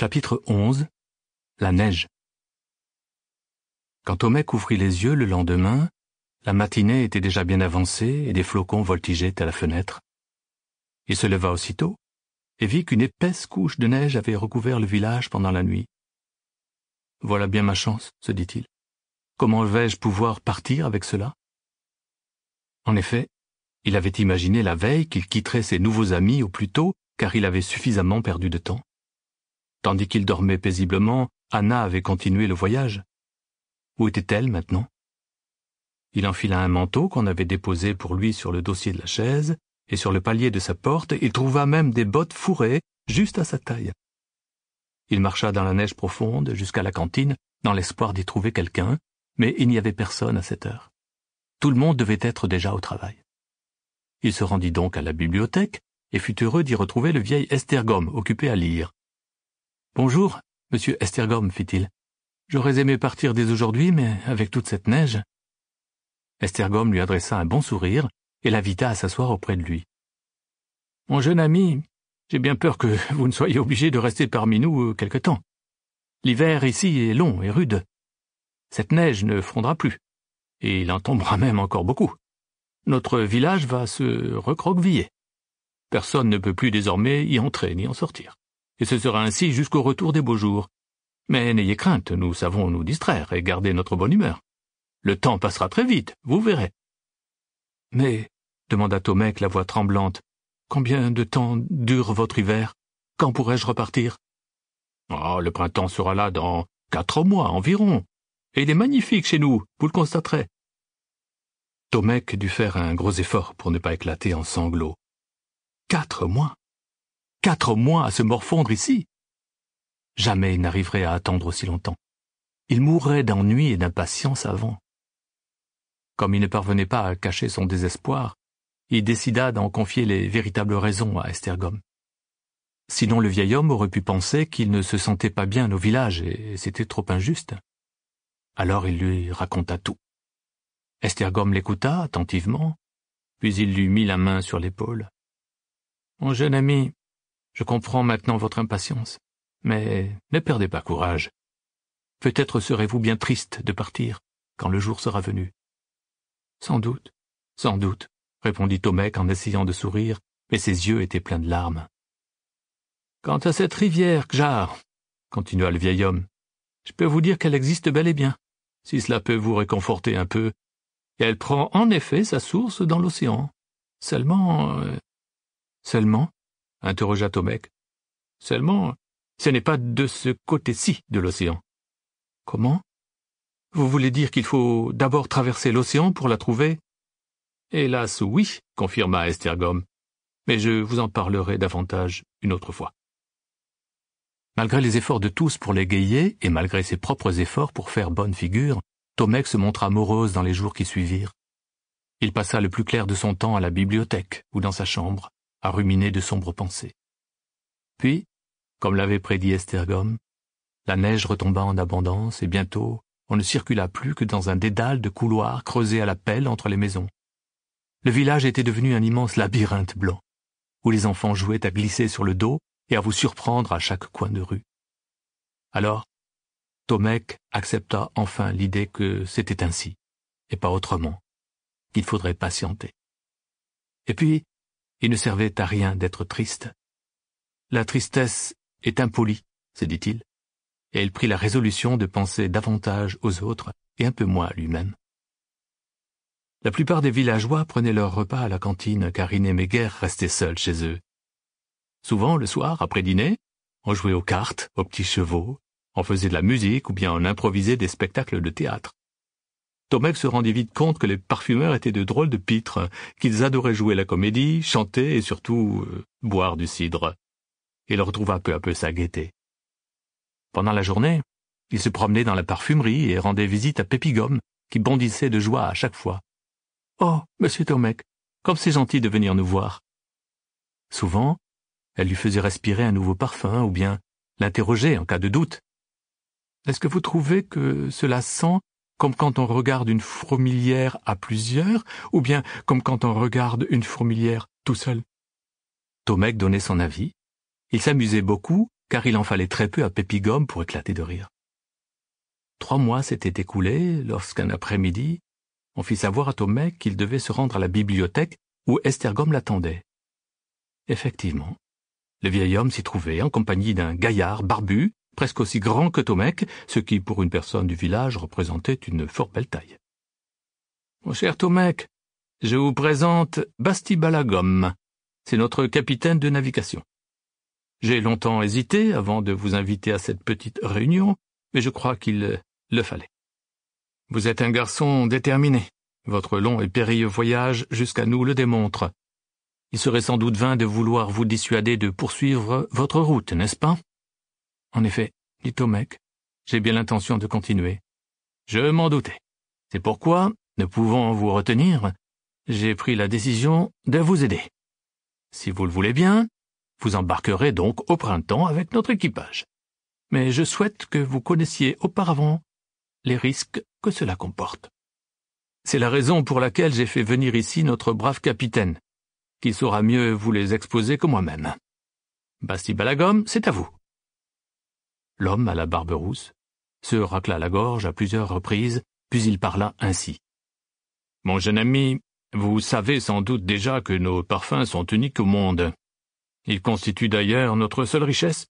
Chapitre 11 La neige Quand Homais ouvrit les yeux le lendemain, la matinée était déjà bien avancée et des flocons voltigeaient à la fenêtre. Il se leva aussitôt et vit qu'une épaisse couche de neige avait recouvert le village pendant la nuit. Voilà bien ma chance, se dit-il. Comment vais-je pouvoir partir avec cela En effet, il avait imaginé la veille qu'il quitterait ses nouveaux amis au plus tôt, car il avait suffisamment perdu de temps. Tandis qu'il dormait paisiblement, Anna avait continué le voyage. Où était-elle maintenant Il enfila un manteau qu'on avait déposé pour lui sur le dossier de la chaise, et sur le palier de sa porte, il trouva même des bottes fourrées juste à sa taille. Il marcha dans la neige profonde jusqu'à la cantine, dans l'espoir d'y trouver quelqu'un, mais il n'y avait personne à cette heure. Tout le monde devait être déjà au travail. Il se rendit donc à la bibliothèque et fut heureux d'y retrouver le vieil Estergom occupé à lire, Bonjour, monsieur Estergom, fit-il. J'aurais aimé partir dès aujourd'hui, mais avec toute cette neige. Estergom lui adressa un bon sourire et l'invita à s'asseoir auprès de lui. Mon jeune ami, j'ai bien peur que vous ne soyez obligé de rester parmi nous euh, quelque temps. L'hiver ici est long et rude. Cette neige ne fondra plus, et il en tombera même encore beaucoup. Notre village va se recroqueviller. Personne ne peut plus désormais y entrer ni en sortir et ce sera ainsi jusqu'au retour des beaux jours. Mais n'ayez crainte, nous savons nous distraire et garder notre bonne humeur. Le temps passera très vite, vous verrez. Mais, demanda Tomek la voix tremblante, combien de temps dure votre hiver Quand pourrais-je repartir Oh, le printemps sera là dans quatre mois environ. Et il est magnifique chez nous, vous le constaterez. Tomek dut faire un gros effort pour ne pas éclater en sanglots. Quatre mois quatre mois à se morfondre ici. Jamais il n'arriverait à attendre aussi longtemps. Il mourrait d'ennui et d'impatience avant. Comme il ne parvenait pas à cacher son désespoir, il décida d'en confier les véritables raisons à Estergom. Sinon le vieil homme aurait pu penser qu'il ne se sentait pas bien au village et c'était trop injuste. Alors il lui raconta tout. Estergom l'écouta attentivement, puis il lui mit la main sur l'épaule. Mon jeune ami, je comprends maintenant votre impatience, mais ne perdez pas courage. Peut-être serez-vous bien triste de partir quand le jour sera venu. Sans doute, sans doute, répondit Tomek en essayant de sourire, mais ses yeux étaient pleins de larmes. Quant à cette rivière, Kjar, continua le vieil homme, je peux vous dire qu'elle existe bel et bien, si cela peut vous réconforter un peu. elle prend en effet sa source dans l'océan. Seulement... Euh, seulement interrogea Tomek. Seulement, ce n'est pas de ce côté-ci de l'océan. Comment Vous voulez dire qu'il faut d'abord traverser l'océan pour la trouver Hélas, oui, confirma Estergom. Mais je vous en parlerai davantage une autre fois. Malgré les efforts de tous pour l'égayer et malgré ses propres efforts pour faire bonne figure, Tomek se montra morose dans les jours qui suivirent. Il passa le plus clair de son temps à la bibliothèque ou dans sa chambre à ruminer de sombres pensées. Puis, comme l'avait prédit Estergom, la neige retomba en abondance et bientôt on ne circula plus que dans un dédale de couloirs creusés à la pelle entre les maisons. Le village était devenu un immense labyrinthe blanc, où les enfants jouaient à glisser sur le dos et à vous surprendre à chaque coin de rue. Alors, Tomek accepta enfin l'idée que c'était ainsi, et pas autrement, qu'il faudrait patienter. Et puis, il ne servait à rien d'être triste. La tristesse est impolie, se dit-il, et il prit la résolution de penser davantage aux autres et un peu moins à lui-même. La plupart des villageois prenaient leur repas à la cantine car ils n'aimaient guère rester seuls chez eux. Souvent, le soir, après dîner, on jouait aux cartes, aux petits chevaux, on faisait de la musique ou bien on improvisait des spectacles de théâtre. Tomek se rendit vite compte que les parfumeurs étaient de drôles de pitres, qu'ils adoraient jouer la comédie, chanter et surtout euh, boire du cidre. Il retrouva peu à peu sa gaieté. Pendant la journée, il se promenait dans la parfumerie et rendait visite à Pépigomme, qui bondissait de joie à chaque fois. Oh, monsieur Tomek, comme c'est gentil de venir nous voir. Souvent, elle lui faisait respirer un nouveau parfum ou bien l'interrogeait en cas de doute. Est-ce que vous trouvez que cela sent comme quand on regarde une fourmilière à plusieurs, ou bien comme quand on regarde une fourmilière tout seul. Tomek donnait son avis. Il s'amusait beaucoup, car il en fallait très peu à pépigomme pour éclater de rire. Trois mois s'étaient écoulés lorsqu'un après-midi, on fit savoir à Tomek qu'il devait se rendre à la bibliothèque où Estergom l'attendait. Effectivement, le vieil homme s'y trouvait en compagnie d'un gaillard barbu presque aussi grand que Tomek, ce qui pour une personne du village représentait une fort belle taille. Mon cher Tomek, je vous présente Balagom. C'est notre capitaine de navigation. J'ai longtemps hésité avant de vous inviter à cette petite réunion, mais je crois qu'il le fallait. Vous êtes un garçon déterminé. Votre long et périlleux voyage jusqu'à nous le démontre. Il serait sans doute vain de vouloir vous dissuader de poursuivre votre route, n'est-ce pas en effet, dit Tomek, j'ai bien l'intention de continuer. Je m'en doutais. C'est pourquoi, ne pouvant vous retenir, j'ai pris la décision de vous aider. Si vous le voulez bien, vous embarquerez donc au printemps avec notre équipage. Mais je souhaite que vous connaissiez auparavant les risques que cela comporte. C'est la raison pour laquelle j'ai fait venir ici notre brave capitaine, qui saura mieux vous les exposer que moi-même. Basti Balagom, c'est à vous l'homme à la barbe rousse, se racla la gorge à plusieurs reprises, puis il parla ainsi. Mon jeune ami, vous savez sans doute déjà que nos parfums sont uniques au monde. Ils constituent d'ailleurs notre seule richesse,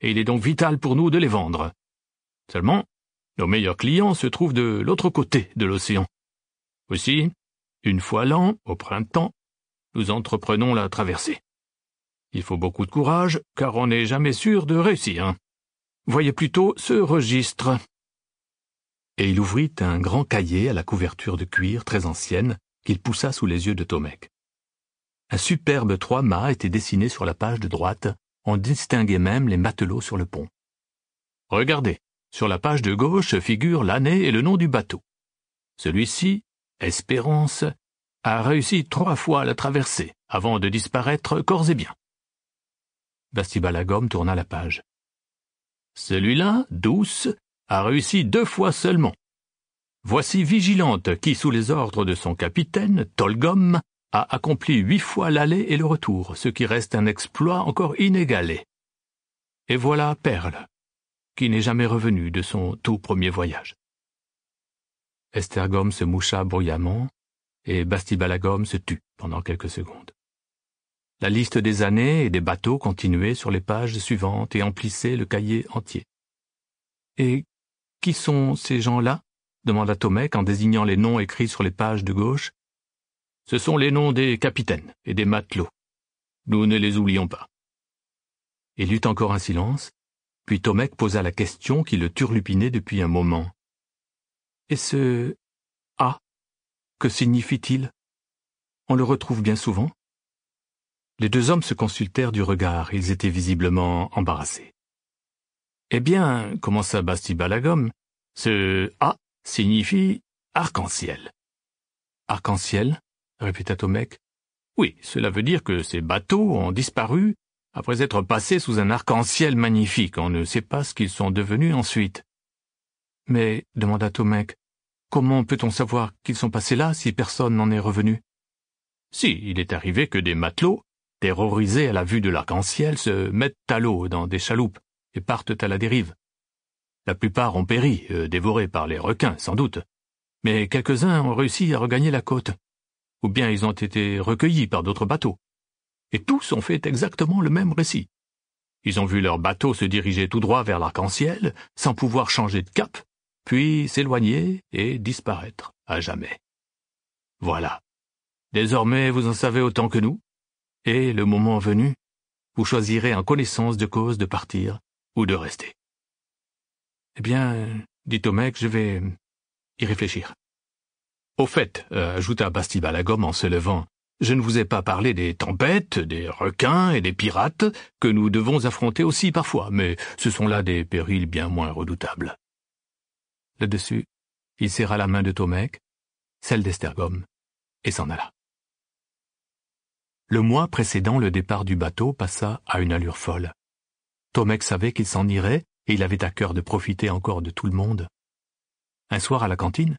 et il est donc vital pour nous de les vendre. Seulement, nos meilleurs clients se trouvent de l'autre côté de l'océan. Aussi, une fois l'an, au printemps, nous entreprenons la traversée. Il faut beaucoup de courage, car on n'est jamais sûr de réussir. Voyez plutôt ce registre. Et il ouvrit un grand cahier à la couverture de cuir très ancienne qu'il poussa sous les yeux de Tomek. Un superbe trois-mâts était dessiné sur la page de droite, on distinguait même les matelots sur le pont. Regardez, sur la page de gauche figurent l'année et le nom du bateau. Celui-ci, Espérance, a réussi trois fois à la traverser avant de disparaître corps et bien. Bastibalagom tourna la page. Celui-là, douce, a réussi deux fois seulement. Voici Vigilante qui, sous les ordres de son capitaine, Tolgom, a accompli huit fois l'aller et le retour, ce qui reste un exploit encore inégalé. Et voilà Perle, qui n'est jamais revenue de son tout premier voyage. Estergom se moucha bruyamment, et Bastibalagom se tut pendant quelques secondes. La liste des années et des bateaux continuait sur les pages suivantes et emplissait le cahier entier. Et qui sont ces gens-là demanda Tomek en désignant les noms écrits sur les pages de gauche. Ce sont les noms des capitaines et des matelots. Nous ne les oublions pas. Il eut encore un silence, puis Tomek posa la question qui le turlupinait depuis un moment. Et ce A, que signifie-t-il On le retrouve bien souvent les deux hommes se consultèrent du regard, ils étaient visiblement embarrassés. Eh bien, commença Basti Balagom, ce A signifie arc-en-ciel. Arc-en-ciel répéta Tomek. Oui, cela veut dire que ces bateaux ont disparu après être passés sous un arc-en-ciel magnifique. On ne sait pas ce qu'ils sont devenus ensuite. Mais, demanda Tomek, comment peut-on savoir qu'ils sont passés là si personne n'en est revenu Si, il est arrivé que des matelots terrorisés à la vue de l'arc-en-ciel, se mettent à l'eau dans des chaloupes et partent à la dérive. La plupart ont péri, euh, dévorés par les requins, sans doute, mais quelques-uns ont réussi à regagner la côte, ou bien ils ont été recueillis par d'autres bateaux. Et tous ont fait exactement le même récit. Ils ont vu leur bateau se diriger tout droit vers l'arc-en-ciel, sans pouvoir changer de cap, puis s'éloigner et disparaître à jamais. Voilà. Désormais, vous en savez autant que nous et, le moment venu, vous choisirez en connaissance de cause de partir ou de rester. Eh bien, dit Tomek, je vais y réfléchir. Au fait, euh, ajouta ajouta gomme en se levant, je ne vous ai pas parlé des tempêtes, des requins et des pirates que nous devons affronter aussi parfois, mais ce sont là des périls bien moins redoutables. Là-dessus, il serra la main de Tomek, celle d'Estergom, et s'en alla. Le mois précédant le départ du bateau passa à une allure folle. Tomek savait qu'il s'en irait et il avait à cœur de profiter encore de tout le monde. Un soir à la cantine,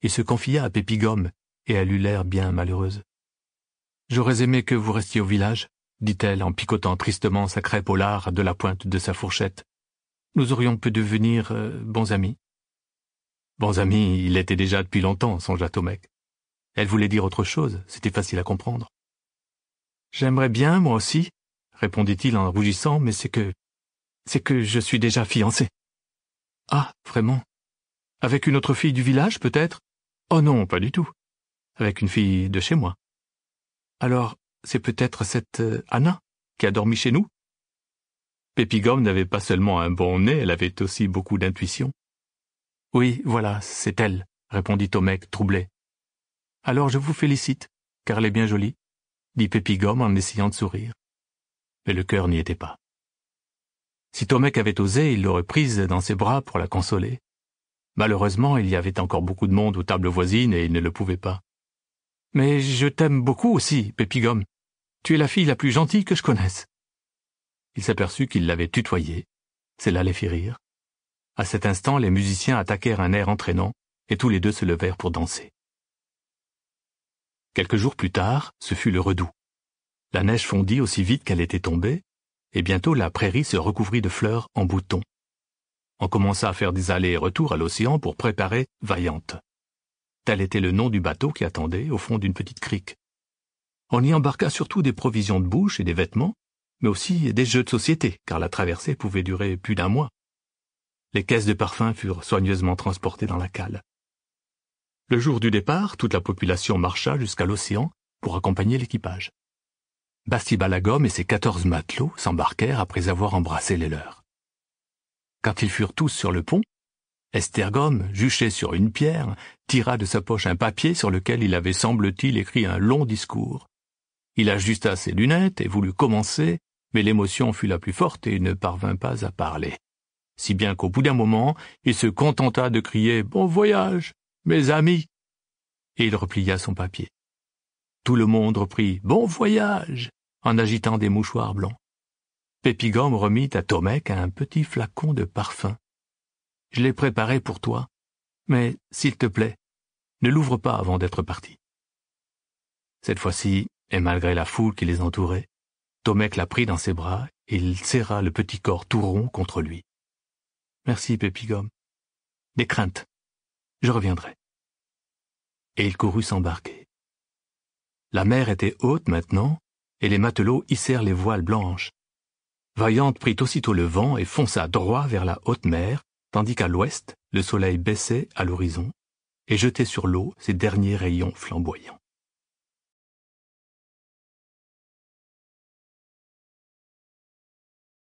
il se confia à Pépigomme et elle eut l'air bien malheureuse. J'aurais aimé que vous restiez au village, dit-elle en picotant tristement sa crêpe au lard de la pointe de sa fourchette. Nous aurions pu devenir euh, bons amis. Bons amis, il était déjà depuis longtemps, songea Tomek. Elle voulait dire autre chose, c'était facile à comprendre. J'aimerais bien, moi aussi, répondit-il en rougissant, mais c'est que... c'est que je suis déjà fiancé. Ah, vraiment Avec une autre fille du village, peut-être Oh non, pas du tout. Avec une fille de chez moi. Alors, c'est peut-être cette euh, Anna qui a dormi chez nous pépigomme n'avait pas seulement un bon nez, elle avait aussi beaucoup d'intuition. Oui, voilà, c'est elle, répondit Tomek, troublé. Alors je vous félicite, car elle est bien jolie dit Pépigome en essayant de sourire. Mais le cœur n'y était pas. Si Tomek avait osé, il l'aurait prise dans ses bras pour la consoler. Malheureusement, il y avait encore beaucoup de monde aux tables voisines et il ne le pouvait pas. Mais je t'aime beaucoup aussi, Pépigome. Tu es la fille la plus gentille que je connaisse. Il s'aperçut qu'il l'avait tutoyée. Cela les fit rire. À cet instant, les musiciens attaquèrent un air entraînant et tous les deux se levèrent pour danser. Quelques jours plus tard, ce fut le redoux. La neige fondit aussi vite qu'elle était tombée, et bientôt la prairie se recouvrit de fleurs en boutons. On commença à faire des allers et retours à l'océan pour préparer Vaillante. Tel était le nom du bateau qui attendait au fond d'une petite crique. On y embarqua surtout des provisions de bouche et des vêtements, mais aussi des jeux de société, car la traversée pouvait durer plus d'un mois. Les caisses de parfums furent soigneusement transportées dans la cale. Le jour du départ, toute la population marcha jusqu'à l'océan pour accompagner l'équipage. Bastibalagom et ses quatorze matelots s'embarquèrent après avoir embrassé les leurs. Quand ils furent tous sur le pont, Estergom, juché sur une pierre, tira de sa poche un papier sur lequel il avait, semble-t-il, écrit un long discours. Il ajusta ses lunettes et voulut commencer, mais l'émotion fut la plus forte et il ne parvint pas à parler. Si bien qu'au bout d'un moment, il se contenta de crier Bon voyage mes amis. Et il replia son papier. Tout le monde reprit Bon voyage en agitant des mouchoirs blancs. pépigomme remit à Tomek un petit flacon de parfum. Je l'ai préparé pour toi, mais s'il te plaît, ne l'ouvre pas avant d'être parti. Cette fois-ci, et malgré la foule qui les entourait, Tomek la prit dans ses bras et il serra le petit corps tout rond contre lui. Merci, Pépigom. Des craintes, je reviendrai. Et il courut s'embarquer. La mer était haute maintenant, et les matelots hissèrent les voiles blanches. Vaillante prit aussitôt le vent et fonça droit vers la haute mer, tandis qu'à l'ouest, le soleil baissait à l'horizon et jetait sur l'eau ses derniers rayons flamboyants.